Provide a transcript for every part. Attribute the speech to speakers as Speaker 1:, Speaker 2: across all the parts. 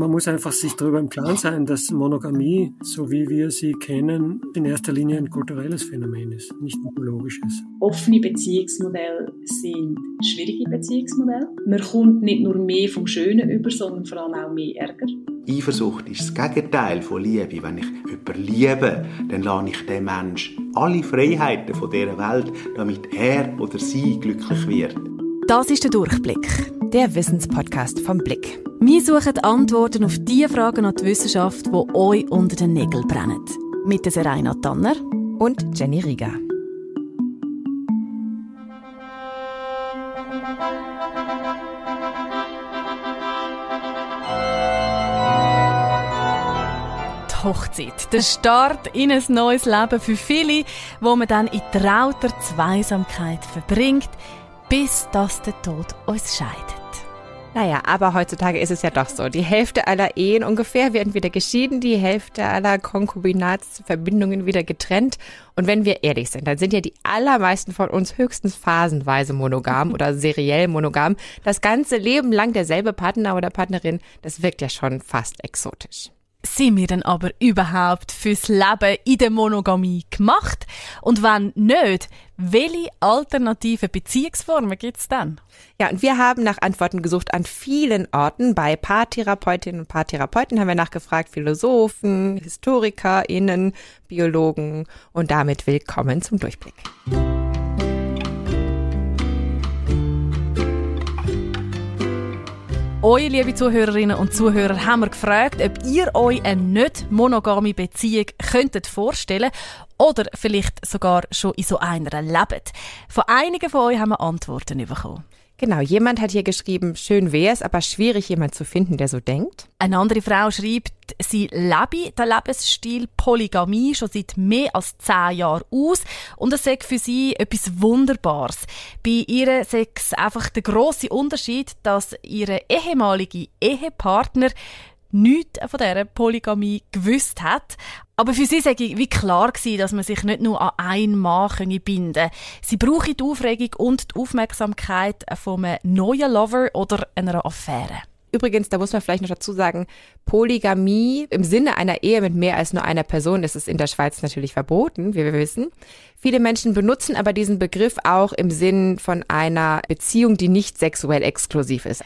Speaker 1: man muss einfach sich darüber im Klaren sein, dass Monogamie, so wie wir sie kennen, in erster Linie ein kulturelles Phänomen ist, nicht ein biologisches.
Speaker 2: Offene Beziehungsmodelle sind schwierige Beziehungsmodelle. Man kommt nicht nur mehr vom Schönen über, sondern vor allem auch
Speaker 3: mehr Ärger. Eifersucht ist das Gegenteil von Liebe. Wenn ich überliebe, dann lasse ich dem Menschen alle Freiheiten von dieser Welt, damit er oder sie glücklich wird. Das ist der
Speaker 4: Durchblick, der Wissenspodcast vom Blick. Wir suchen Antworten auf die Fragen an die Wissenschaft, die euch unter den Nägeln brennen. Mit der Serena Tanner und Jenny Rieger. Hochzeit. Der Start in ein neues Leben für viele, wo man dann in trauter Zweisamkeit verbringt, bis dass der Tod uns scheidet.
Speaker 5: Naja, aber heutzutage ist es ja doch so. Die Hälfte aller Ehen ungefähr werden wieder geschieden, die Hälfte aller Konkubinatsverbindungen wieder getrennt. Und wenn wir ehrlich sind, dann sind ja die allermeisten von uns höchstens phasenweise monogam oder seriell monogam. Das ganze Leben lang derselbe Partner oder Partnerin, das wirkt ja schon fast exotisch
Speaker 4: sind wir denn aber überhaupt fürs Leben in der Monogamie gemacht? Und wenn nicht, welche alternative Beziehungsformen gibt es dann? Ja, und wir haben nach Antworten gesucht an vielen Orten. Bei Paartherapeutinnen
Speaker 5: und Paartherapeuten haben wir nachgefragt, Philosophen, HistorikerInnen, Biologen und damit willkommen zum Durchblick.
Speaker 4: Euch, liebe Zuhörerinnen und Zuhörer, haben wir gefragt, ob ihr euch eine nicht monogame Beziehung könntet vorstellen oder vielleicht sogar schon in so einer lebt. Von einigen von euch haben wir
Speaker 5: Antworten
Speaker 4: bekommen. Genau, jemand hat hier geschrieben, schön wäre es, aber schwierig, jemand zu finden, der so denkt. Eine andere Frau schreibt, sie lebe den Lebensstil Polygamie schon seit mehr als zehn Jahren aus und es sagt für sie etwas Wunderbares. Bei ihr sagt es einfach der große Unterschied, dass ihre ehemalige Ehepartner nichts von dieser Polygamie gewusst hat. Aber für sie sei wie klar gewesen, dass man sich nicht nur an einen Mann binden könne. Sie brauche die Aufregung und die Aufmerksamkeit von einem neuen Lover oder einer Affäre. Übrigens, da muss man vielleicht noch dazu
Speaker 5: sagen, Polygamie im Sinne einer Ehe mit mehr als nur einer Person ist es in der Schweiz natürlich verboten, wie wir wissen. Viele Menschen benutzen aber diesen Begriff auch im Sinn von einer Beziehung, die nicht sexuell exklusiv ist.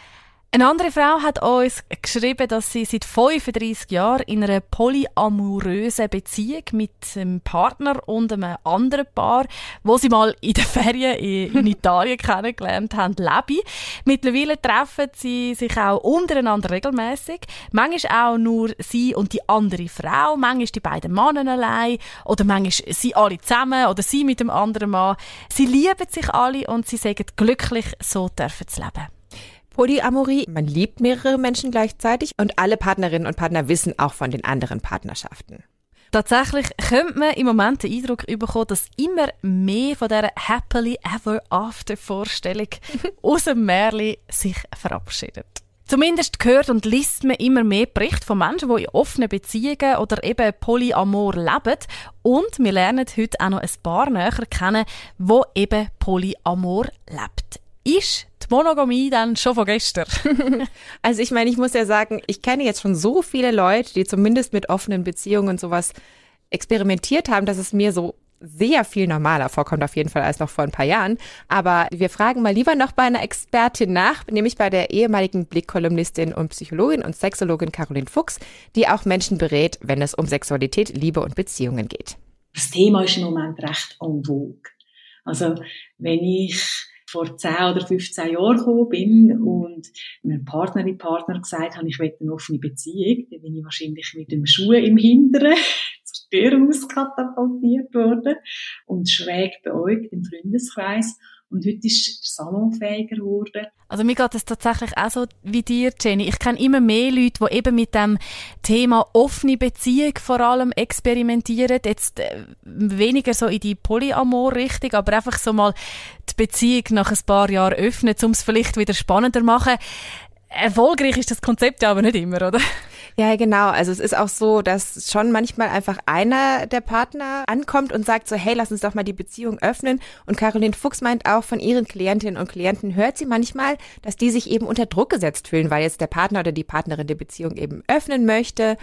Speaker 4: Eine andere Frau hat uns geschrieben, dass sie seit 35 Jahren in einer polyamorösen Beziehung mit einem Partner und einem anderen Paar, wo sie mal in den Ferien in, Italien kennengelernt haben, lebe. Mittlerweile treffen sie sich auch untereinander regelmäßig. Manchmal auch nur sie und die andere Frau, manchmal die beiden Männer allein oder manchmal sie alle zusammen oder sie mit dem anderen Mann. Sie lieben sich alle und sie sagen glücklich, so dürfen sie leben.
Speaker 5: Polyamorie, man liebt mehrere Menschen gleichzeitig und alle Partnerinnen und Partner wissen auch von den anderen Partnerschaften.
Speaker 4: Tatsächlich könnte man im Moment den Eindruck bekommen, dass immer mehr von dieser Happily Ever After Vorstellung aus dem Märchen sich verabschiedet. Zumindest hört und liest man immer mehr Berichte von Menschen, die in offenen Beziehungen oder eben Polyamor leben. Und wir lernen heute auch noch ein paar näher kennen, die eben Polyamor lebt ist die Monogamie dann schon von gestern? also ich meine, ich muss ja sagen, ich
Speaker 5: kenne jetzt schon so viele Leute, die zumindest mit offenen Beziehungen und sowas experimentiert haben, dass es mir so sehr viel normaler vorkommt auf jeden Fall als noch vor ein paar Jahren. Aber wir fragen mal lieber noch bei einer Expertin nach, nämlich bei der ehemaligen Blickkolumnistin und Psychologin und Sexologin Caroline Fuchs, die auch Menschen berät, wenn es um Sexualität, Liebe und Beziehungen geht.
Speaker 2: Das Thema ist im Moment recht en vogue. Also wenn ich vor 10 oder 15 Jahren gekommen bin mhm. und meinem Partnerin, Partner gesagt habe, ich möchte eine offene Beziehung, dann bin ich wahrscheinlich mit dem Schuh im Hinteren zur Tür rauskatapultiert worden und schräg beäugt im Freundeskreis. Und heute ist es
Speaker 4: salonfähiger geworden. Also mir geht es tatsächlich auch so wie dir, Jenny. Ich kenne immer mehr Leute, die eben mit dem Thema offene Beziehung vor allem experimentieren. Jetzt äh, weniger so in die Polyamor-Richtung, aber einfach so mal die Beziehung nach ein paar Jahren öffnen, um es vielleicht wieder spannender zu machen. Erfolgreich ist das Konzept ja aber nicht immer,
Speaker 5: oder? Ja, genau. Also es ist auch so, dass schon manchmal einfach einer der Partner ankommt und sagt so, hey, lass uns doch mal die Beziehung öffnen. Und Caroline Fuchs meint auch, von ihren Klientinnen und Klienten hört sie manchmal, dass die sich eben unter Druck gesetzt fühlen, weil jetzt der Partner oder die Partnerin die Beziehung eben öffnen möchte.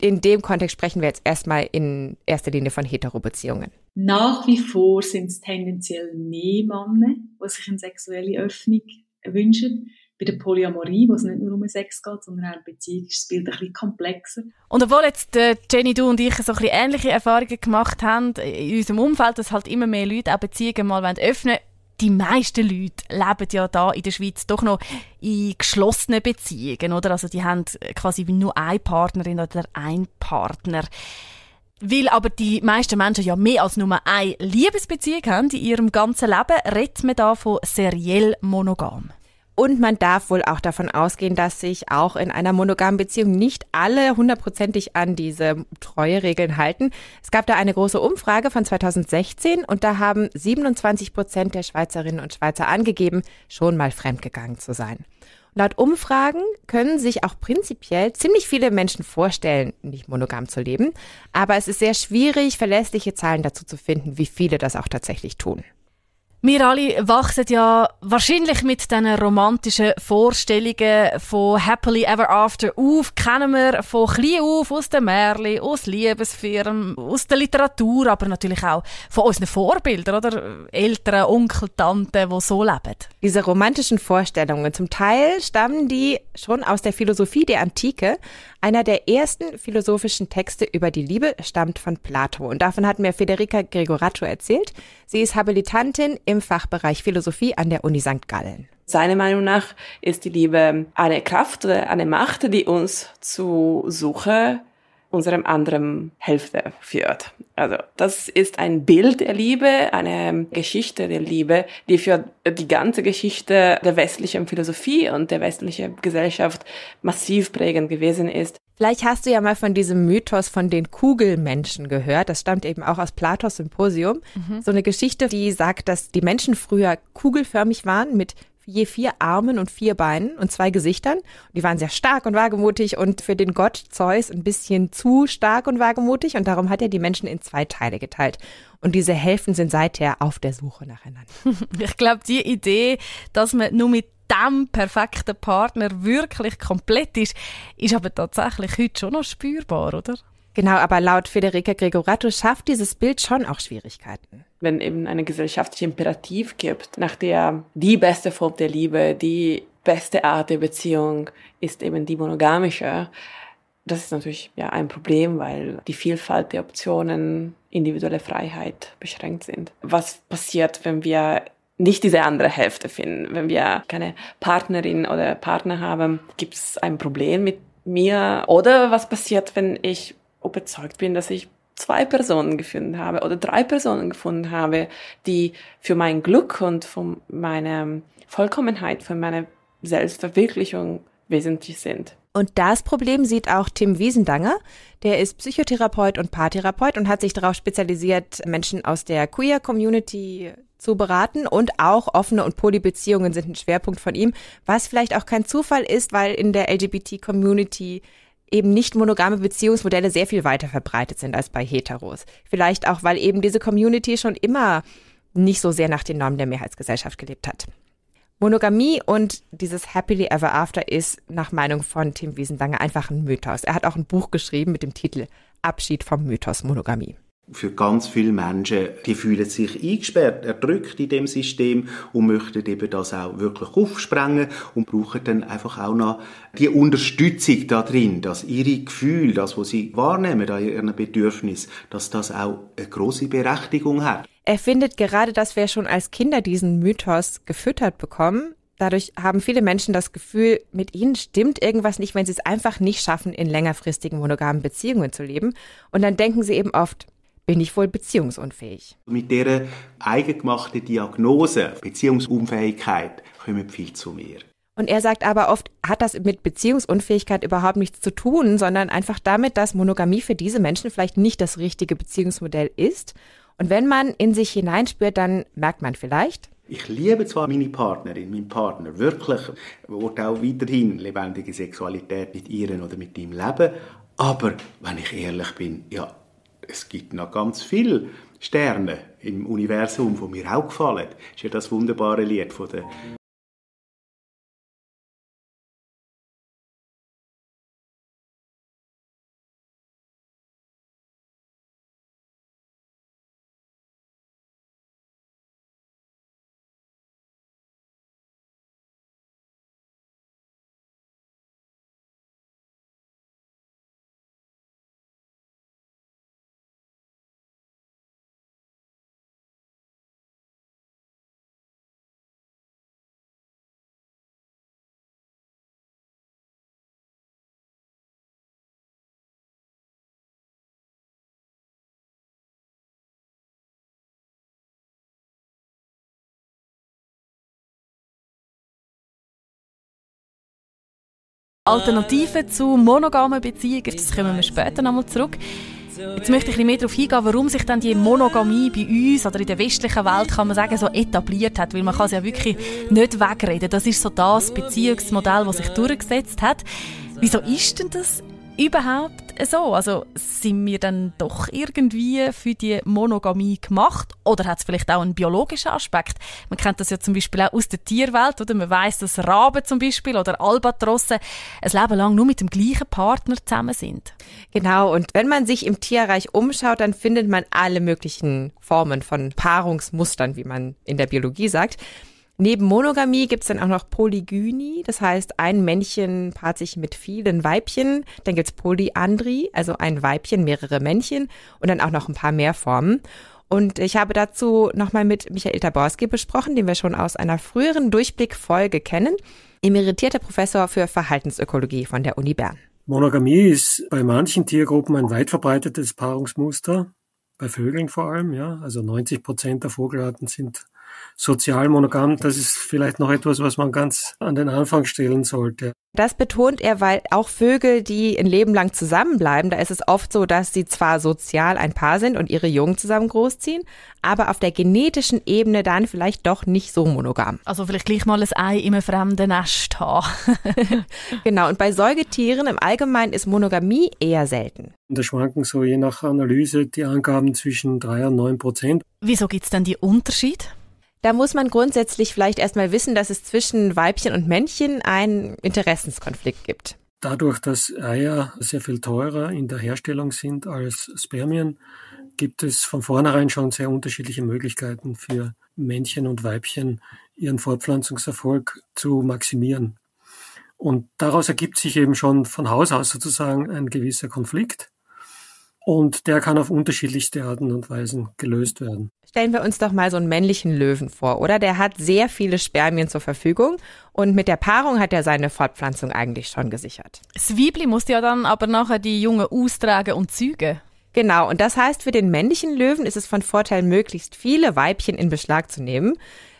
Speaker 5: In dem Kontext sprechen wir jetzt erstmal in erster Linie von Hetero-Beziehungen.
Speaker 2: Nach wie vor sind es tendenziell mehr Männer, die sich eine sexuelle Öffnung wünschen bei der Polyamorie, wo es nicht nur um Sex geht, sondern auch um Beziehung, ist das Bild ein bisschen komplexer.
Speaker 4: Und obwohl jetzt äh, Jenny, du und ich so ein bisschen ähnliche Erfahrungen gemacht haben äh, in unserem Umfeld, dass halt immer mehr Leute auch Beziehungen mal öffnen wollen, die meisten Leute leben ja da in der Schweiz doch noch in geschlossenen Beziehungen, oder? Also die haben quasi nur eine Partnerin oder ein Partner. Weil aber die meisten Menschen ja mehr als nur eine Liebesbeziehung haben in ihrem ganzen Leben, redet man da von seriell monogam.
Speaker 5: Und man darf wohl auch davon ausgehen, dass sich auch in einer monogamen Beziehung nicht alle hundertprozentig an diese Treueregeln halten. Es gab da eine große Umfrage von 2016 und da haben 27 Prozent der Schweizerinnen und Schweizer angegeben, schon mal fremdgegangen zu sein. Laut Umfragen können sich auch prinzipiell ziemlich viele Menschen vorstellen, nicht monogam zu leben. Aber es ist sehr schwierig, verlässliche Zahlen dazu zu finden, wie viele das auch tatsächlich tun.
Speaker 4: Wir alle wachsen ja wahrscheinlich mit diesen romantischen Vorstellungen von Happily Ever After auf. Kennen wir von klein auf, aus den Märchen, aus Liebesfirmen, aus der Literatur, aber natürlich auch von unseren Vorbildern, oder? Eltern, Onkel, Tanten, die so leben. Diese romantischen Vorstellungen, zum Teil stammen die schon aus der Philosophie der Antike,
Speaker 5: einer der ersten philosophischen Texte über die Liebe stammt von Plato und davon hat mir Federica Gregoraccio erzählt. Sie ist Habilitantin im Fachbereich Philosophie an der Uni St. Gallen.
Speaker 6: Seiner Meinung nach ist die Liebe eine Kraft eine Macht, die uns zu Suche unserem anderen Hälfte führt. Also das ist ein Bild der Liebe, eine Geschichte der Liebe, die für die ganze Geschichte der westlichen Philosophie und der westlichen Gesellschaft massiv prägend gewesen ist. Vielleicht hast du ja mal von diesem Mythos von den Kugelmenschen gehört. Das stammt eben auch aus
Speaker 5: Platos Symposium. Mhm. So eine Geschichte, die sagt, dass die Menschen früher kugelförmig waren mit je vier Armen und vier Beinen und zwei Gesichtern. Die waren sehr stark und wagemutig und für den Gott Zeus ein bisschen zu stark und wagemutig und darum hat er die Menschen in zwei Teile geteilt. Und diese Helfen sind seither auf der Suche nacheinander.
Speaker 4: Ich glaube, die Idee, dass man nur mit dem perfekten Partner wirklich komplett ist, ist aber tatsächlich heute schon noch spürbar,
Speaker 6: oder? Genau, aber laut Federica Gregorato schafft dieses Bild schon auch Schwierigkeiten. Wenn eben eine gesellschaftliche Imperativ gibt, nach der die beste Form der Liebe, die beste Art der Beziehung ist eben die monogamische, das ist natürlich ja ein Problem, weil die Vielfalt der Optionen, individuelle Freiheit beschränkt sind. Was passiert, wenn wir nicht diese andere Hälfte finden? Wenn wir keine Partnerin oder Partner haben, gibt es ein Problem mit mir? Oder was passiert, wenn ich überzeugt bin, dass ich zwei Personen gefunden habe oder drei Personen gefunden habe, die für mein Glück und für meine Vollkommenheit, für meine Selbstverwirklichung wesentlich sind.
Speaker 5: Und das Problem sieht auch Tim Wiesendanger. Der ist Psychotherapeut und Paartherapeut und hat sich darauf spezialisiert, Menschen aus der Queer Community zu beraten und auch offene und Polybeziehungen sind ein Schwerpunkt von ihm, was vielleicht auch kein Zufall ist, weil in der LGBT-Community eben nicht monogame Beziehungsmodelle sehr viel weiter verbreitet sind als bei Heteros. Vielleicht auch, weil eben diese Community schon immer nicht so sehr nach den Normen der Mehrheitsgesellschaft gelebt hat. Monogamie und dieses Happily Ever After ist nach Meinung von Tim Wiesendange einfach ein Mythos. Er hat auch ein Buch geschrieben mit dem Titel Abschied vom Mythos Monogamie.
Speaker 3: Für ganz viele Menschen, die fühlen sich eingesperrt, erdrückt in dem System und möchten eben das auch wirklich aufsprengen und brauchen dann einfach auch noch die Unterstützung da drin, dass ihre Gefühle, das, was sie wahrnehmen an ihren Bedürfnis, dass das auch eine große Berechtigung hat.
Speaker 5: Er findet gerade, dass wir schon als Kinder diesen Mythos gefüttert bekommen, Dadurch haben viele Menschen das Gefühl, mit ihnen stimmt irgendwas nicht, wenn sie es einfach nicht schaffen, in längerfristigen monogamen Beziehungen zu leben. Und dann denken sie eben oft, bin ich wohl beziehungsunfähig.
Speaker 3: Mit dieser eigengemachten Diagnose Beziehungsunfähigkeit kommen viel zu mir.
Speaker 5: Und er sagt aber oft, hat das mit Beziehungsunfähigkeit überhaupt nichts zu tun, sondern einfach damit, dass Monogamie für diese Menschen vielleicht nicht das richtige Beziehungsmodell ist. Und wenn man in sich hineinspürt, dann merkt man vielleicht,
Speaker 3: ich liebe zwar meine Partnerin, meinen Partner, wirklich, wird auch weiterhin lebendige Sexualität mit ihr oder mit ihm leben, aber wenn ich ehrlich bin, ja, es gibt noch ganz viele Sterne im Universum, die mir auch gefallen. Das ist ja das wunderbare Lied von der
Speaker 7: Alternativen ähm, zu monogamen
Speaker 4: Beziehungen, das kommen wir später nochmal zurück. Jetzt möchte ich ein bisschen mehr darauf eingehen, warum sich dann die ähm, Monogamie bei uns oder in der westlichen Welt, kann man sagen, so etabliert hat, weil man kann es ja wirklich nicht wegreden. Das ist so das Beziehungsmodell, das sich durchgesetzt hat. Wieso ist denn das überhaupt so? Also sind wir dann doch irgendwie für die Monogamie gemacht? Oder hat es vielleicht auch einen biologischen Aspekt? Man kennt das ja zum Beispiel auch aus der Tierwelt, oder? Man weiß, dass Raben zum Beispiel oder Albatrossen ein Leben lang nur mit dem gleichen Partner zusammen sind. Genau. Und wenn man sich im Tierreich umschaut, dann findet man alle
Speaker 5: möglichen Formen von Paarungsmustern, wie man in der Biologie sagt. Neben Monogamie gibt es dann auch noch Polygynie, das heißt, ein Männchen paart sich mit vielen Weibchen. Dann gibt es Polyandrie, also ein Weibchen, mehrere Männchen und dann auch noch ein paar mehr Formen. Und ich habe dazu nochmal mit Michael Taborski besprochen, den wir schon aus einer früheren Durchblickfolge kennen, emeritierter Professor für Verhaltensökologie von der Uni Bern.
Speaker 1: Monogamie ist bei manchen Tiergruppen ein weit verbreitetes Paarungsmuster, bei Vögeln vor allem, ja. Also 90 Prozent der Vogelarten sind sozial monogam, das ist vielleicht noch etwas, was man ganz an den Anfang stellen sollte.
Speaker 5: Das betont er, weil auch Vögel, die ein Leben lang zusammenbleiben, da ist es oft so, dass sie zwar sozial ein Paar sind und ihre Jungen zusammen großziehen, aber auf der genetischen Ebene dann vielleicht doch nicht so monogam.
Speaker 4: Also vielleicht gleich
Speaker 5: mal ein Ei im fremden Nest haben. genau, und bei Säugetieren im Allgemeinen ist Monogamie eher selten.
Speaker 1: Da schwanken so je nach Analyse die Angaben zwischen 3 und 9 Prozent.
Speaker 5: Wieso gibt es denn die Unterschiede? Da muss man grundsätzlich vielleicht erstmal wissen, dass es zwischen Weibchen und Männchen einen Interessenskonflikt gibt.
Speaker 1: Dadurch, dass Eier sehr viel teurer in der Herstellung sind als Spermien, gibt es von vornherein schon sehr unterschiedliche Möglichkeiten für Männchen und Weibchen, ihren Fortpflanzungserfolg zu maximieren. Und daraus ergibt sich eben schon von Haus aus sozusagen ein gewisser Konflikt. Und der kann auf unterschiedlichste Arten und Weisen gelöst werden
Speaker 5: stellen wir uns doch mal so einen männlichen Löwen vor, oder? Der hat sehr viele Spermien zur Verfügung und mit der Paarung hat er seine Fortpflanzung eigentlich schon gesichert.
Speaker 4: Das Weibli muss ja dann aber nachher die Junge austragen und züge. Genau, und das heißt, für den männlichen Löwen ist es
Speaker 5: von Vorteil, möglichst viele Weibchen in Beschlag zu nehmen.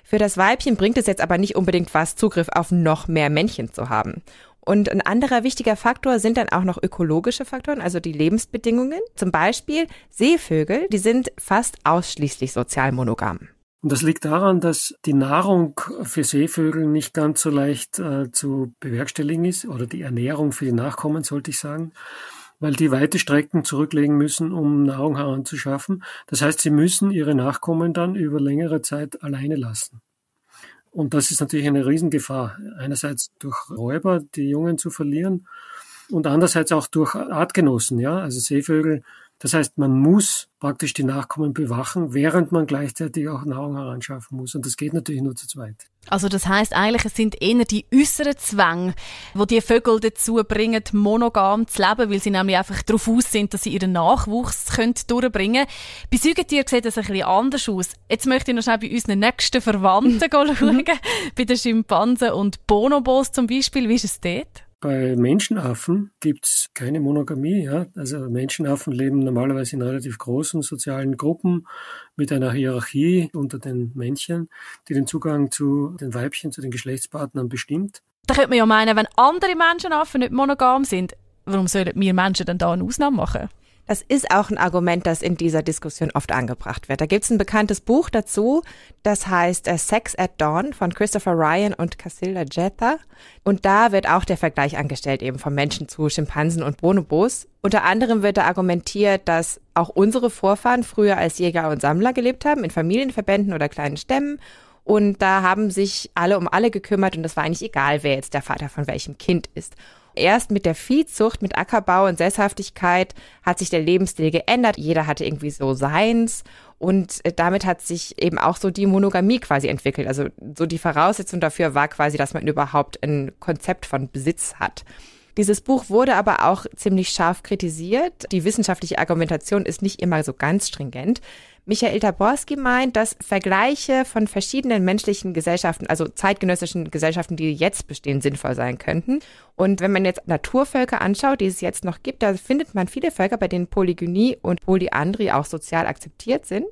Speaker 5: Für das Weibchen bringt es jetzt aber nicht unbedingt was, Zugriff auf noch mehr Männchen zu haben. Und ein anderer wichtiger Faktor sind dann auch noch ökologische Faktoren, also die Lebensbedingungen. Zum Beispiel Seevögel, die sind fast ausschließlich sozial monogam.
Speaker 1: Und das liegt daran, dass die Nahrung für Seevögel nicht ganz so leicht äh, zu bewerkstelligen ist oder die Ernährung für die Nachkommen, sollte ich sagen, weil die weite Strecken zurücklegen müssen, um Nahrung heranzuschaffen. Das heißt, sie müssen ihre Nachkommen dann über längere Zeit alleine lassen. Und das ist natürlich eine Riesengefahr. Einerseits durch Räuber, die Jungen zu verlieren und andererseits auch durch Artgenossen, ja, also Seevögel. Das heißt, man muss praktisch die Nachkommen bewachen, während man gleichzeitig auch Nahrung heranschaffen muss. Und das geht natürlich nur zu zweit.
Speaker 4: Also das heißt eigentlich, es sind eher die äußeren Zwänge, wo die, die Vögel dazu bringen, monogam zu leben, weil sie nämlich einfach darauf aus sind, dass sie ihren Nachwuchs können durchbringen können. Bei Säugetieren sieht das ein bisschen anders aus. Jetzt möchte ich noch schnell bei unseren nächsten Verwandten schauen, mhm. bei den Schimpansen und Bonobos zum Beispiel. Wie ist es dort?
Speaker 1: Bei Menschenaffen gibt es keine Monogamie. Ja? Also Menschenaffen leben normalerweise in relativ großen sozialen Gruppen mit einer Hierarchie unter den Männchen, die den Zugang zu den Weibchen, zu den Geschlechtspartnern bestimmt.
Speaker 4: Da könnte man ja meinen, wenn andere Menschenaffen nicht monogam sind, warum sollen wir Menschen dann da eine Ausnahme machen?
Speaker 5: Das ist auch ein Argument, das in dieser Diskussion oft angebracht wird. Da gibt es ein bekanntes Buch dazu, das heißt äh, Sex at Dawn von Christopher Ryan und Casilda Jetta. Und da wird auch der Vergleich angestellt, eben vom Menschen zu Schimpansen und Bonobos. Unter anderem wird da argumentiert, dass auch unsere Vorfahren früher als Jäger und Sammler gelebt haben, in Familienverbänden oder kleinen Stämmen. Und da haben sich alle um alle gekümmert und es war eigentlich egal, wer jetzt der Vater von welchem Kind ist. Erst mit der Viehzucht, mit Ackerbau und Sesshaftigkeit hat sich der Lebensstil geändert. Jeder hatte irgendwie so seins. Und äh, damit hat sich eben auch so die Monogamie quasi entwickelt. Also so die Voraussetzung dafür war quasi, dass man überhaupt ein Konzept von Besitz hat. Dieses Buch wurde aber auch ziemlich scharf kritisiert. Die wissenschaftliche Argumentation ist nicht immer so ganz stringent. Michael Taborski meint, dass Vergleiche von verschiedenen menschlichen Gesellschaften, also zeitgenössischen Gesellschaften, die jetzt bestehen, sinnvoll sein könnten. Und wenn man jetzt Naturvölker anschaut, die es jetzt noch gibt, da findet man viele Völker, bei denen Polygynie und Polyandrie auch sozial akzeptiert sind.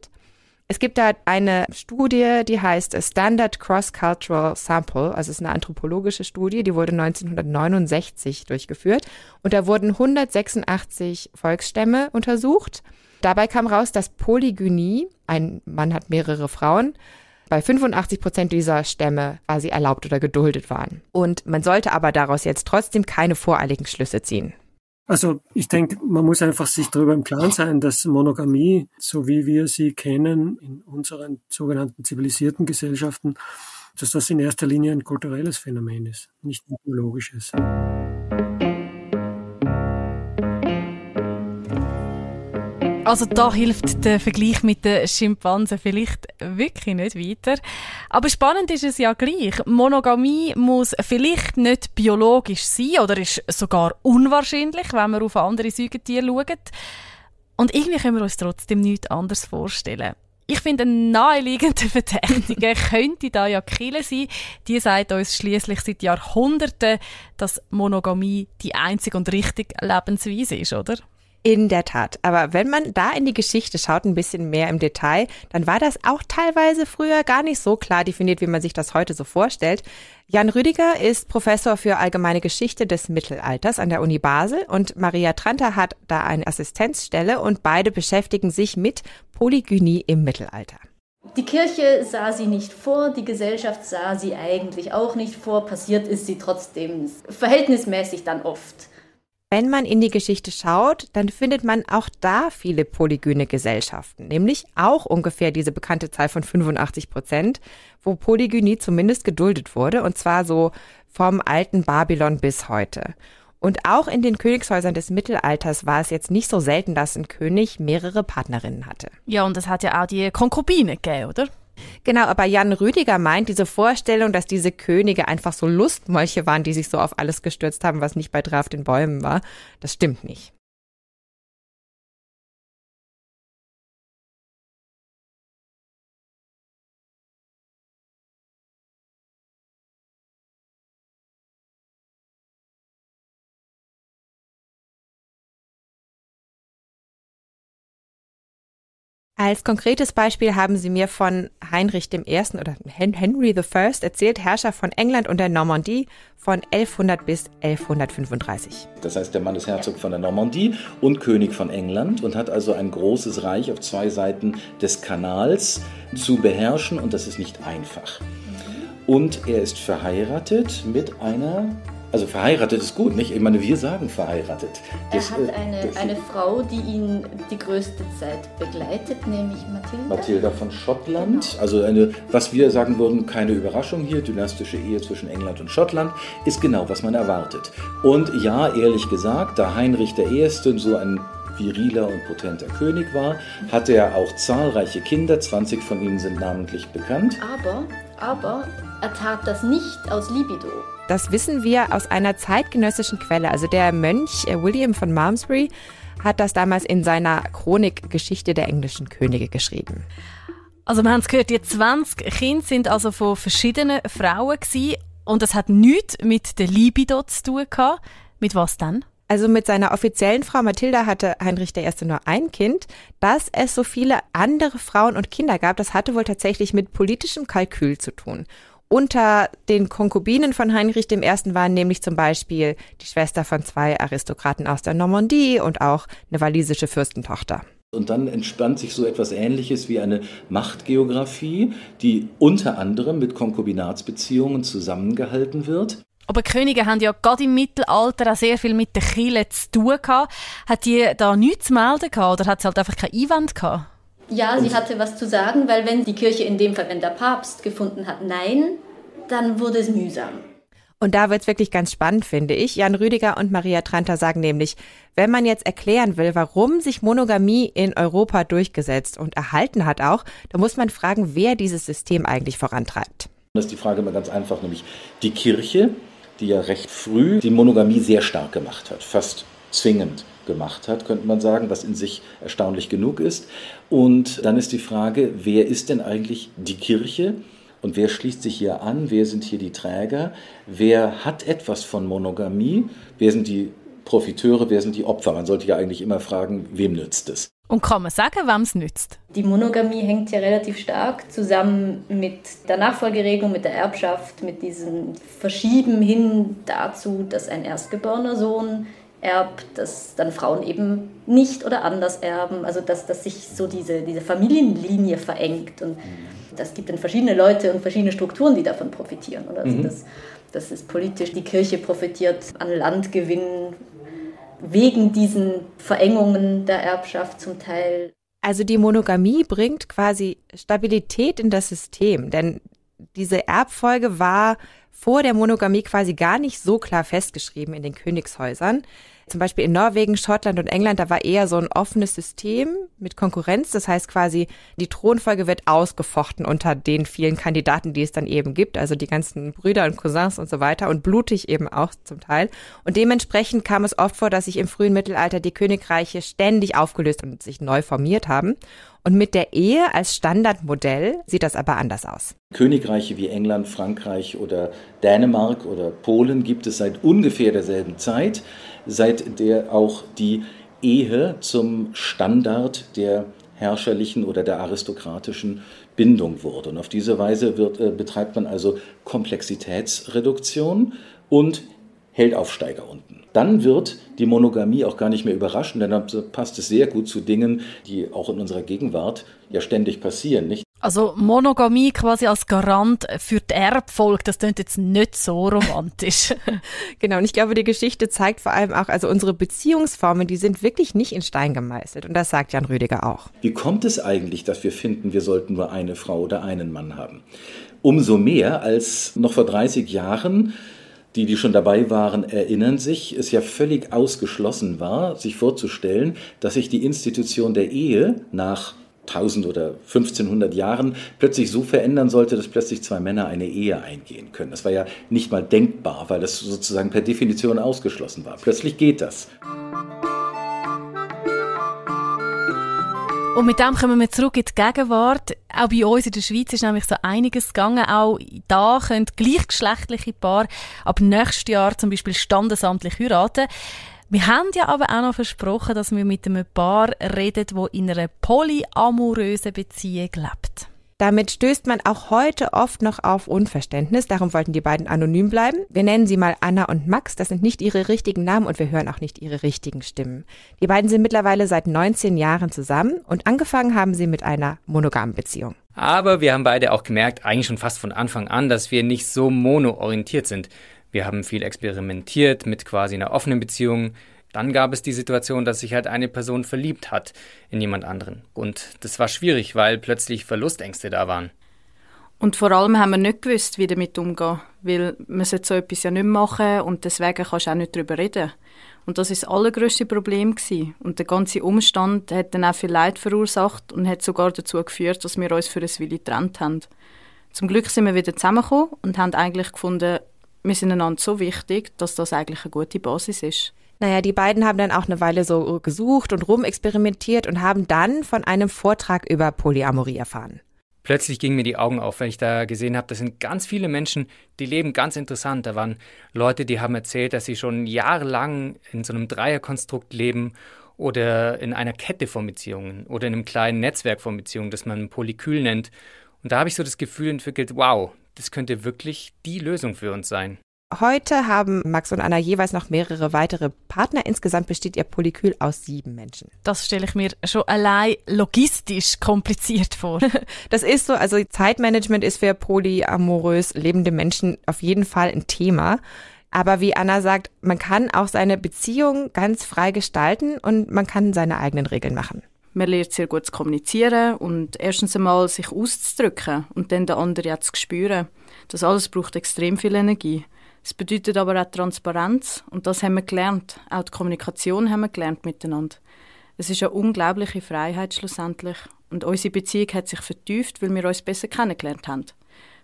Speaker 5: Es gibt da eine Studie, die heißt Standard Cross-Cultural Sample, also es ist eine anthropologische Studie, die wurde 1969 durchgeführt und da wurden 186 Volksstämme untersucht Dabei kam raus, dass Polygynie, ein Mann hat mehrere Frauen, bei 85 Prozent dieser Stämme quasi erlaubt oder geduldet waren. Und man sollte aber daraus jetzt trotzdem keine voreiligen Schlüsse ziehen.
Speaker 1: Also ich denke, man muss einfach sich darüber im Klaren sein, dass Monogamie, so wie wir sie kennen in unseren sogenannten zivilisierten Gesellschaften, dass das in erster Linie ein kulturelles Phänomen ist, nicht ein biologisches.
Speaker 4: Also da hilft der Vergleich mit den Schimpansen vielleicht wirklich nicht weiter. Aber spannend ist es ja gleich. Monogamie muss vielleicht nicht biologisch sein oder ist sogar unwahrscheinlich, wenn man auf andere Säugetiere schaut. Und irgendwie können wir uns trotzdem nichts anderes vorstellen. Ich finde, eine naheliegende Verteidigung könnte da ja Kille sein. Die sagt uns schließlich seit Jahrhunderten, dass Monogamie die einzige und richtige Lebensweise ist, oder? In der Tat. Aber wenn man da in die Geschichte schaut, ein bisschen mehr im
Speaker 5: Detail, dann war das auch teilweise früher gar nicht so klar definiert, wie man sich das heute so vorstellt. Jan Rüdiger ist Professor für allgemeine Geschichte des Mittelalters an der Uni Basel und Maria Tranter hat da eine Assistenzstelle und beide beschäftigen sich mit Polygynie im Mittelalter.
Speaker 8: Die Kirche sah sie nicht vor, die Gesellschaft sah sie eigentlich auch nicht vor, passiert ist sie trotzdem verhältnismäßig dann oft
Speaker 5: wenn man in die Geschichte schaut, dann findet man auch da viele polygyne Gesellschaften, nämlich auch ungefähr diese bekannte Zahl von 85 Prozent, wo Polygynie zumindest geduldet wurde, und zwar so vom alten Babylon bis heute. Und auch in den Königshäusern des Mittelalters war es jetzt nicht so selten, dass ein König mehrere Partnerinnen hatte.
Speaker 4: Ja, und das hat ja
Speaker 5: auch die Konkubine gegeben, oder? Genau, aber Jan Rüdiger meint diese Vorstellung, dass diese Könige einfach so Lustmolche waren, die sich so auf alles gestürzt haben, was nicht bei Draft den Bäumen war, das
Speaker 2: stimmt nicht.
Speaker 7: Als konkretes
Speaker 5: Beispiel haben sie mir von Heinrich I. oder Henry I. erzählt, Herrscher von England und der Normandie von 1100 bis 1135.
Speaker 7: Das heißt, der Mann ist Herzog von der Normandie und König von England und hat also ein großes Reich auf zwei Seiten des Kanals zu beherrschen und das ist nicht einfach. Und er ist verheiratet mit einer also verheiratet ist gut, nicht? Ich meine, wir sagen verheiratet. Das, er hat äh, eine, das, eine
Speaker 8: Frau, die ihn die größte Zeit begleitet, nämlich Mathilda. Mathilda
Speaker 7: von Schottland. Genau. Also eine, was wir sagen würden, keine Überraschung hier, dynastische Ehe zwischen England und Schottland, ist genau, was man erwartet. Und ja, ehrlich gesagt, da Heinrich I. so ein viriler und potenter König war, hatte er auch zahlreiche Kinder, 20 von ihnen sind namentlich bekannt.
Speaker 8: Aber, aber er tat das nicht aus Libido.
Speaker 5: Das wissen wir aus einer zeitgenössischen Quelle. Also der Mönch äh, William von Malmesbury hat das damals in seiner Chronik Geschichte der englischen Könige geschrieben.
Speaker 4: Also wir haben es gehört, die 20 Kinder sind also von verschiedenen Frauen gewesen, und das hat nichts mit der Libido zu tun gehabt. Mit was dann? Also mit seiner
Speaker 5: offiziellen Frau Mathilda hatte Heinrich I. nur ein Kind. Dass es so viele andere Frauen und Kinder gab, das hatte wohl tatsächlich mit politischem Kalkül zu tun unter den Konkubinen von Heinrich I. waren nämlich zum Beispiel die Schwester von zwei Aristokraten aus der Normandie und auch eine walisische Fürstentochter.
Speaker 7: Und dann entspannt sich so etwas Ähnliches wie eine Machtgeografie, die unter anderem mit Konkubinatsbeziehungen zusammengehalten wird.
Speaker 4: Aber Könige haben ja gerade im Mittelalter auch sehr viel mit der Kirche zu tun gehabt. Hat die da nichts zu melden gehabt oder hat es halt einfach keinen Einwand gehabt?
Speaker 8: Ja, und sie hatte was zu sagen, weil wenn die Kirche in dem Fall, wenn der Papst gefunden hat, nein, dann wurde es mühsam.
Speaker 5: Und da wird es wirklich ganz spannend, finde ich. Jan Rüdiger und Maria Tranter sagen nämlich, wenn man jetzt erklären will, warum sich Monogamie in Europa durchgesetzt und erhalten hat auch, dann muss man fragen, wer dieses System eigentlich vorantreibt.
Speaker 7: Das ist die Frage immer ganz einfach, nämlich die Kirche, die ja recht früh die Monogamie sehr stark gemacht hat, fast zwingend gemacht hat, könnte man sagen, was in sich erstaunlich genug ist. Und dann ist die Frage, wer ist denn eigentlich die Kirche? Und wer schließt sich hier an? Wer sind hier die Träger? Wer hat etwas von Monogamie? Wer sind die Profiteure? Wer sind die Opfer? Man sollte ja eigentlich immer fragen, wem nützt es?
Speaker 4: Und komm, sage, wem es nützt. Die Monogamie
Speaker 8: hängt ja relativ stark zusammen mit der Nachfolgeregelung, mit der Erbschaft, mit diesem Verschieben hin dazu, dass ein erstgeborener Sohn erbt, dass dann Frauen eben nicht oder anders erben. Also dass, dass sich so diese, diese Familienlinie verengt. Und mhm. das gibt dann verschiedene Leute und verschiedene Strukturen, die davon profitieren. Oder? Also mhm. das, das ist politisch, die Kirche profitiert an Landgewinnen wegen diesen Verengungen der Erbschaft zum Teil. Also die Monogamie bringt
Speaker 5: quasi Stabilität in das System, denn diese Erbfolge war vor der Monogamie quasi gar nicht so klar festgeschrieben in den Königshäusern. Zum Beispiel in Norwegen, Schottland und England, da war eher so ein offenes System mit Konkurrenz. Das heißt quasi, die Thronfolge wird ausgefochten unter den vielen Kandidaten, die es dann eben gibt. Also die ganzen Brüder und Cousins und so weiter und blutig eben auch zum Teil. Und dementsprechend kam es oft vor, dass sich im frühen Mittelalter die Königreiche ständig aufgelöst und sich neu formiert haben. Und mit der Ehe als Standardmodell sieht das aber anders aus.
Speaker 7: Königreiche wie England, Frankreich oder Dänemark oder Polen gibt es seit ungefähr derselben Zeit, seit der auch die Ehe zum Standard der herrscherlichen oder der aristokratischen Bindung wurde. Und auf diese Weise wird, äh, betreibt man also Komplexitätsreduktion und Heldaufsteiger unten. Dann wird die Monogamie auch gar nicht mehr überraschen, denn dann passt es sehr gut zu Dingen, die auch in unserer Gegenwart ja ständig passieren, nicht?
Speaker 4: Also Monogamie quasi als Garant für die Erbfolge, das klingt jetzt nicht so romantisch. genau, und ich glaube, die Geschichte zeigt vor allem auch, also unsere Beziehungsformen,
Speaker 5: die sind wirklich nicht in Stein gemeißelt. Und das sagt Jan Rüdiger auch.
Speaker 7: Wie kommt es eigentlich, dass wir finden, wir sollten nur eine Frau oder einen Mann haben? Umso mehr als noch vor 30 Jahren die, die schon dabei waren, erinnern sich, es ja völlig ausgeschlossen war, sich vorzustellen, dass sich die Institution der Ehe nach 1000 oder 1500 Jahren plötzlich so verändern sollte, dass plötzlich zwei Männer eine Ehe eingehen können. Das war ja nicht mal denkbar, weil das sozusagen per Definition ausgeschlossen war. Plötzlich geht das.
Speaker 4: Und mit dem kommen wir zurück in die Gegenwart. Auch bei uns in der Schweiz ist nämlich so einiges gegangen. Auch da können gleichgeschlechtliche Paare ab nächstes Jahr zum Beispiel standesamtlich heiraten. Wir haben ja aber auch noch versprochen, dass wir mit einem Paar reden, wo in einer polyamorösen Beziehung lebt.
Speaker 5: Damit stößt man auch heute oft noch auf Unverständnis. Darum wollten die beiden anonym bleiben. Wir nennen sie mal Anna und Max. Das sind nicht ihre richtigen Namen und wir hören auch nicht ihre richtigen Stimmen. Die beiden sind mittlerweile seit 19 Jahren zusammen und angefangen haben sie mit einer monogamen Beziehung.
Speaker 9: Aber wir haben beide auch gemerkt, eigentlich schon fast von Anfang an, dass wir nicht so monoorientiert sind. Wir haben viel experimentiert mit quasi einer offenen Beziehung, dann gab es die Situation, dass sich halt eine Person verliebt hat in jemand anderen. Und das war schwierig, weil plötzlich Verlustängste da waren.
Speaker 4: Und vor allem haben wir nicht gewusst, wie damit umgehen, weil man sollte so etwas ja nicht machen und deswegen kannst du auch nicht darüber reden. Und das ist das allergrößte Problem gewesen. Und der ganze Umstand hat dann auch viel Leid verursacht und hat sogar dazu geführt, dass wir uns für ein Willi getrennt haben. Zum Glück sind wir wieder zusammengekommen und haben eigentlich gefunden, wir sind einander so wichtig, dass das eigentlich eine gute Basis ist. Naja, die beiden haben dann auch eine
Speaker 5: Weile so gesucht und rumexperimentiert und haben dann von einem Vortrag über Polyamorie
Speaker 9: erfahren. Plötzlich gingen mir die Augen auf, wenn ich da gesehen habe, das sind ganz viele Menschen, die leben ganz interessant. Da waren Leute, die haben erzählt, dass sie schon jahrelang in so einem Dreierkonstrukt leben oder in einer Kette von Beziehungen oder in einem kleinen Netzwerk von Beziehungen, das man Polykül nennt. Und da habe ich so das Gefühl entwickelt, wow, das könnte wirklich die Lösung für uns sein.
Speaker 5: Heute haben Max und Anna jeweils noch mehrere weitere Partner. Insgesamt besteht ihr Polykül aus sieben Menschen.
Speaker 4: Das stelle ich mir schon allein logistisch kompliziert vor.
Speaker 5: das ist so, also Zeitmanagement ist für polyamorös lebende Menschen auf jeden Fall ein Thema. Aber wie Anna sagt, man kann auch seine Beziehung ganz frei gestalten und man kann seine eigenen Regeln machen.
Speaker 4: Man lernt sehr gut zu kommunizieren und erstens einmal sich auszudrücken und dann den anderen ja zu spüren. Das alles braucht extrem viel Energie. Es bedeutet aber auch Transparenz und das haben wir gelernt. Auch die Kommunikation haben wir gelernt miteinander. Es ist eine unglaubliche Freiheit schlussendlich und unsere Beziehung hat sich vertieft, weil wir uns besser kennengelernt haben.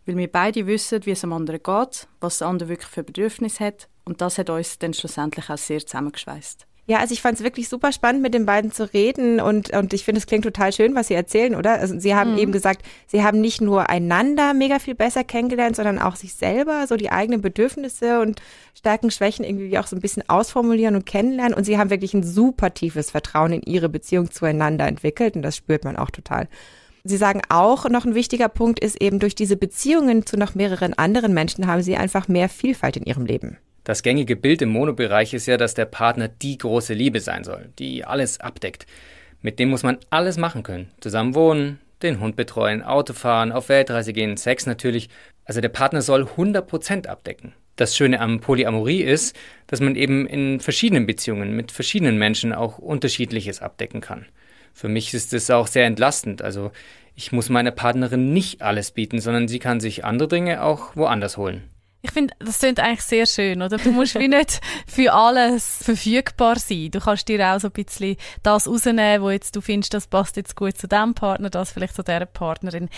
Speaker 4: Weil wir beide wissen, wie es dem anderen geht, was der andere wirklich für Bedürfnisse hat und das hat uns dann schlussendlich auch sehr zusammengeschweißt. Ja, also ich fand
Speaker 5: es wirklich super spannend, mit den beiden zu reden und, und ich finde, es klingt total schön, was Sie erzählen, oder? Also Sie haben mhm. eben gesagt, Sie haben nicht nur einander mega viel besser kennengelernt, sondern auch sich selber, so die eigenen Bedürfnisse und Stärken, Schwächen irgendwie auch so ein bisschen ausformulieren und kennenlernen. Und Sie haben wirklich ein super tiefes Vertrauen in Ihre Beziehung zueinander entwickelt und das spürt man auch total. Sie sagen auch, noch ein wichtiger Punkt ist eben, durch diese Beziehungen zu noch mehreren anderen Menschen haben Sie einfach mehr Vielfalt in Ihrem Leben.
Speaker 9: Das gängige Bild im Monobereich ist ja, dass der Partner die große Liebe sein soll, die alles abdeckt. Mit dem muss man alles machen können. Zusammen wohnen, den Hund betreuen, Auto fahren, auf Weltreise gehen, Sex natürlich. Also der Partner soll 100% abdecken. Das Schöne am Polyamorie ist, dass man eben in verschiedenen Beziehungen mit verschiedenen Menschen auch unterschiedliches abdecken kann. Für mich ist es auch sehr entlastend. Also ich muss meiner Partnerin nicht alles bieten, sondern sie kann sich andere Dinge auch woanders holen.
Speaker 4: Ich finde, das klingt eigentlich sehr schön, oder? Du musst wie nicht für alles verfügbar sein. Du kannst dir auch so ein bisschen das rausnehmen, wo jetzt du findest, das passt jetzt gut zu dem Partner, das vielleicht zu dieser Partnerin.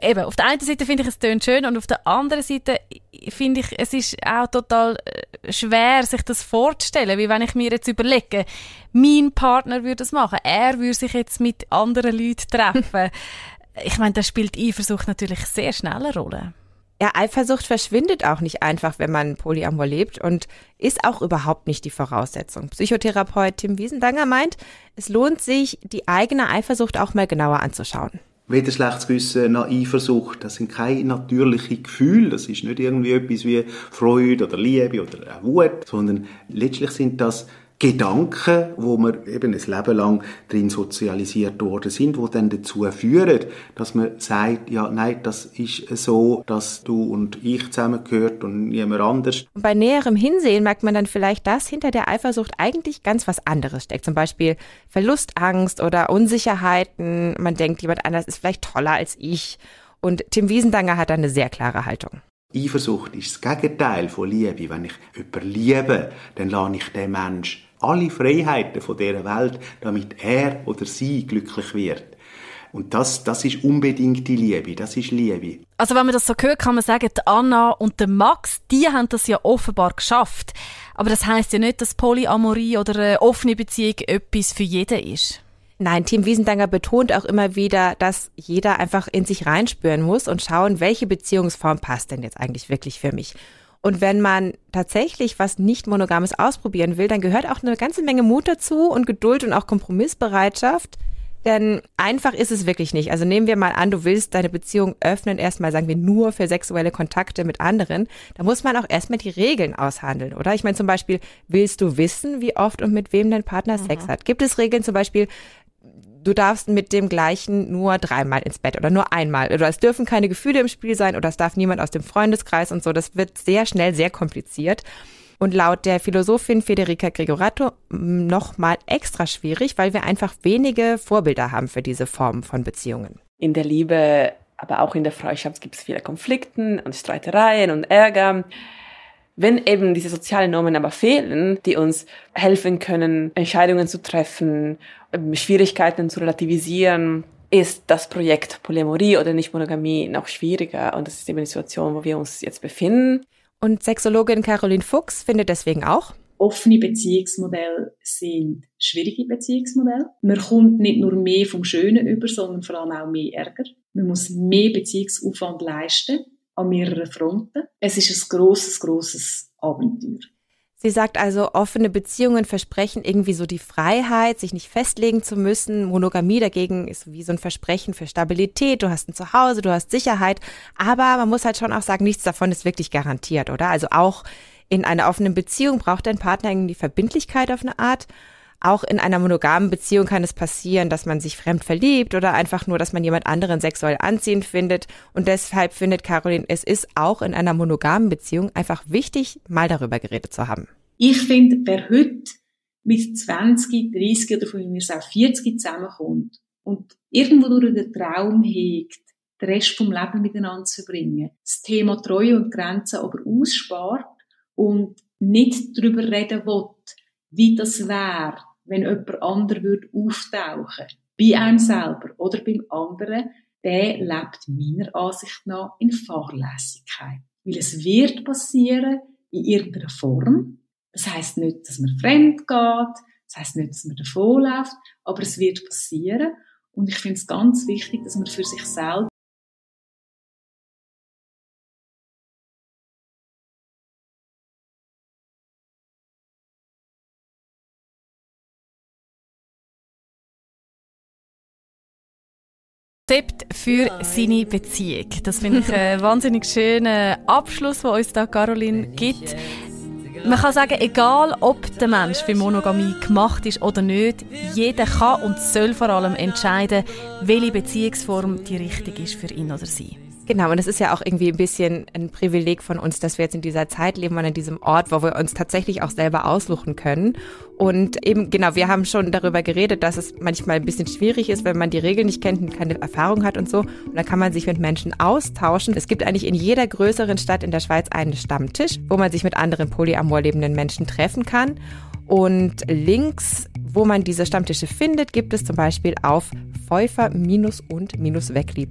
Speaker 4: Eben, auf der einen Seite finde ich, es tönt schön und auf der anderen Seite finde ich, es ist auch total äh, schwer, sich das vorzustellen. Wie wenn ich mir jetzt überlege, mein Partner würde das machen, er würde sich jetzt mit anderen Leuten treffen. ich meine, da spielt Eifersucht natürlich sehr schnell eine Rolle
Speaker 5: ja, Eifersucht verschwindet auch nicht einfach, wenn man Polyamor lebt und ist auch überhaupt nicht die Voraussetzung. Psychotherapeut Tim Wiesendanger meint, es lohnt sich, die eigene Eifersucht auch mal genauer anzuschauen.
Speaker 3: Weder schlechtes Gewissen noch Eifersucht, das sind keine natürlichen Gefühle, das ist nicht irgendwie etwas wie Freude oder Liebe oder Wut, sondern letztlich sind das Gedanken, wo wir eben ein Leben lang drin sozialisiert worden sind, wo dann dazu führen, dass man sagt, ja, nein, das ist so, dass du und ich zusammengehört und niemand anders.
Speaker 5: Und bei näherem Hinsehen merkt man dann vielleicht, dass hinter der Eifersucht eigentlich ganz was anderes steckt. Zum Beispiel Verlustangst oder Unsicherheiten. Man denkt, jemand anders ist vielleicht toller als ich. Und Tim Wiesendanger hat da eine sehr klare Haltung.
Speaker 3: Eifersucht ist das Gegenteil von Liebe. Wenn ich überliebe, dann lerne ich den Menschen alle Freiheiten von dieser Welt, damit er oder sie glücklich wird. Und das, das ist unbedingt die Liebe, das ist Liebe.
Speaker 4: Also wenn man das so hört, kann man sagen, die Anna und der Max, die haben das ja offenbar geschafft. Aber das heißt ja nicht, dass Polyamorie oder eine offene Beziehung etwas für jeden ist. Nein, Tim Wiesendanger betont auch immer wieder, dass
Speaker 5: jeder einfach in sich reinspüren muss und schauen, welche Beziehungsform passt denn jetzt eigentlich wirklich für mich. Und wenn man tatsächlich was nicht monogames ausprobieren will, dann gehört auch eine ganze Menge Mut dazu und Geduld und auch Kompromissbereitschaft. Denn einfach ist es wirklich nicht. Also nehmen wir mal an, du willst deine Beziehung öffnen, erstmal sagen wir nur für sexuelle Kontakte mit anderen. Da muss man auch erstmal die Regeln aushandeln, oder? Ich meine zum Beispiel, willst du wissen, wie oft und mit wem dein Partner mhm. Sex hat? Gibt es Regeln zum Beispiel, du darfst mit dem gleichen nur dreimal ins Bett oder nur einmal. Oder es dürfen keine Gefühle im Spiel sein oder es darf niemand aus dem Freundeskreis und so. Das wird sehr schnell sehr kompliziert. Und laut der Philosophin Federica Gregorato mm, nochmal
Speaker 6: extra schwierig, weil wir einfach wenige Vorbilder haben für diese Form von Beziehungen. In der Liebe, aber auch in der Freundschaft gibt es viele Konflikten und Streitereien und Ärger. Wenn eben diese sozialen Normen aber fehlen, die uns helfen können, Entscheidungen zu treffen ähm, Schwierigkeiten zu relativisieren, ist das Projekt Polyamorie oder Nichtmonogamie noch schwieriger. Und das ist eben die Situation, wo wir uns jetzt befinden. Und Sexologin Caroline Fuchs findet deswegen auch, offene Beziehungsmodelle sind
Speaker 2: schwierige Beziehungsmodelle. Man kommt nicht nur mehr vom Schönen über, sondern vor allem auch mehr Ärger. Man muss mehr Beziehungsaufwand leisten an mehreren Fronten. Es ist ein großes, großes Abenteuer. Sie sagt also, offene Beziehungen versprechen irgendwie so die
Speaker 5: Freiheit, sich nicht festlegen zu müssen. Monogamie dagegen ist wie so ein Versprechen für Stabilität. Du hast ein Zuhause, du hast Sicherheit. Aber man muss halt schon auch sagen, nichts davon ist wirklich garantiert, oder? Also auch in einer offenen Beziehung braucht dein Partner irgendwie Verbindlichkeit auf eine Art. Auch in einer monogamen Beziehung kann es passieren, dass man sich fremd verliebt oder einfach nur, dass man jemand anderen sexuell anziehend findet. Und deshalb findet Caroline, es ist auch in einer monogamen Beziehung einfach wichtig, mal darüber geredet zu haben.
Speaker 2: Ich finde, wer heute mit 20, 30 oder von mir aus auch 40 zusammenkommt und irgendwo durch den Traum hegt, den Rest vom Leben miteinander zu bringen, das Thema Treue und Grenzen aber ausspart und nicht darüber reden will, wie das wäre, wenn jemand anderer würde auftauchen, bei einem selber oder beim anderen, der lebt meiner Ansicht nach in Fahrlässigkeit. Weil es wird passieren, in irgendeiner Form, das heißt nicht, dass man fremd geht, das heißt nicht, dass man davonläuft, aber es wird passieren. Und ich finde es ganz wichtig, dass man für sich
Speaker 7: selbst Rezept
Speaker 4: für seine Beziehung. Das finde ich einen äh, wahnsinnig schönen Abschluss, den uns da Caroline gibt. Man kann sagen, egal ob der Mensch für Monogamie gemacht ist oder nicht, jeder kann und soll vor allem entscheiden, welche Beziehungsform die richtige ist für ihn oder sie.
Speaker 5: Genau, und es ist ja auch irgendwie ein bisschen ein Privileg von uns, dass wir jetzt in dieser Zeit leben und in diesem Ort, wo wir uns tatsächlich auch selber aussuchen können. Und eben, genau, wir haben schon darüber geredet, dass es manchmal ein bisschen schwierig ist, wenn man die Regeln nicht kennt und keine Erfahrung hat und so. Und da kann man sich mit Menschen austauschen. Es gibt eigentlich in jeder größeren Stadt in der Schweiz einen Stammtisch, wo man sich mit anderen polyamor lebenden Menschen treffen kann. Und Links, wo man diese Stammtische findet, gibt es zum Beispiel auf feufer und wecklich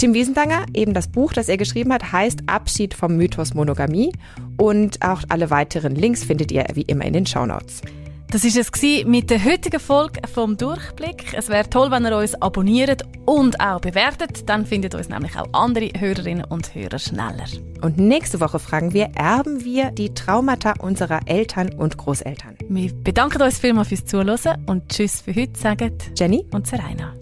Speaker 5: Tim Wiesentanger, eben das Buch, das er geschrieben hat, heißt Abschied vom Mythos Monogamie. Und auch alle weiteren Links findet ihr wie immer in den Shownotes.
Speaker 4: Das war es mit der heutigen Folge vom Durchblick. Es wäre toll, wenn ihr uns abonniert und auch bewertet. Dann findet uns nämlich auch andere Hörerinnen und Hörer schneller. Und nächste
Speaker 5: Woche fragen wir, erben wir die Traumata unserer Eltern und Großeltern? Wir bedanken
Speaker 4: uns vielmals fürs Zuhören und Tschüss für heute, sagen Jenny und Serena.